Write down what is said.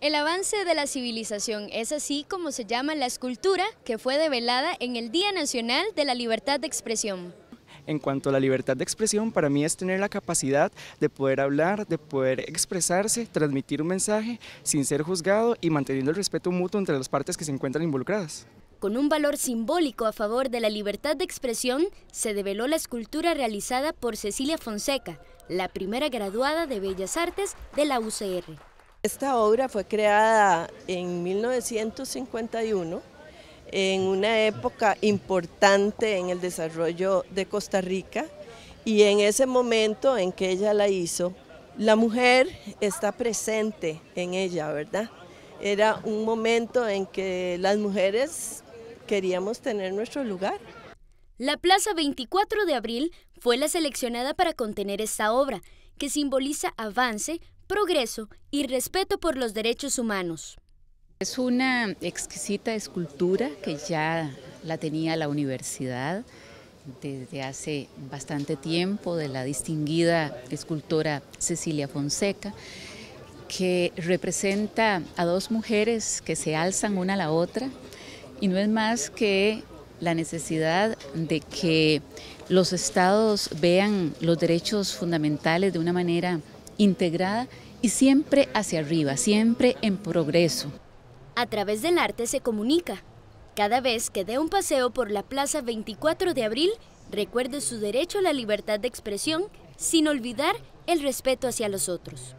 El avance de la civilización es así como se llama la escultura que fue develada en el Día Nacional de la Libertad de Expresión. En cuanto a la libertad de expresión, para mí es tener la capacidad de poder hablar, de poder expresarse, transmitir un mensaje sin ser juzgado y manteniendo el respeto mutuo entre las partes que se encuentran involucradas. Con un valor simbólico a favor de la libertad de expresión, se develó la escultura realizada por Cecilia Fonseca, la primera graduada de Bellas Artes de la UCR. Esta obra fue creada en 1951, en una época importante en el desarrollo de Costa Rica y en ese momento en que ella la hizo, la mujer está presente en ella, ¿verdad? Era un momento en que las mujeres queríamos tener nuestro lugar. La Plaza 24 de Abril fue la seleccionada para contener esta obra, que simboliza avance, progreso y respeto por los derechos humanos. Es una exquisita escultura que ya la tenía la universidad desde hace bastante tiempo de la distinguida escultora Cecilia Fonseca, que representa a dos mujeres que se alzan una a la otra y no es más que la necesidad de que los estados vean los derechos fundamentales de una manera integrada y siempre hacia arriba, siempre en progreso. A través del arte se comunica. Cada vez que dé un paseo por la Plaza 24 de Abril, recuerde su derecho a la libertad de expresión sin olvidar el respeto hacia los otros.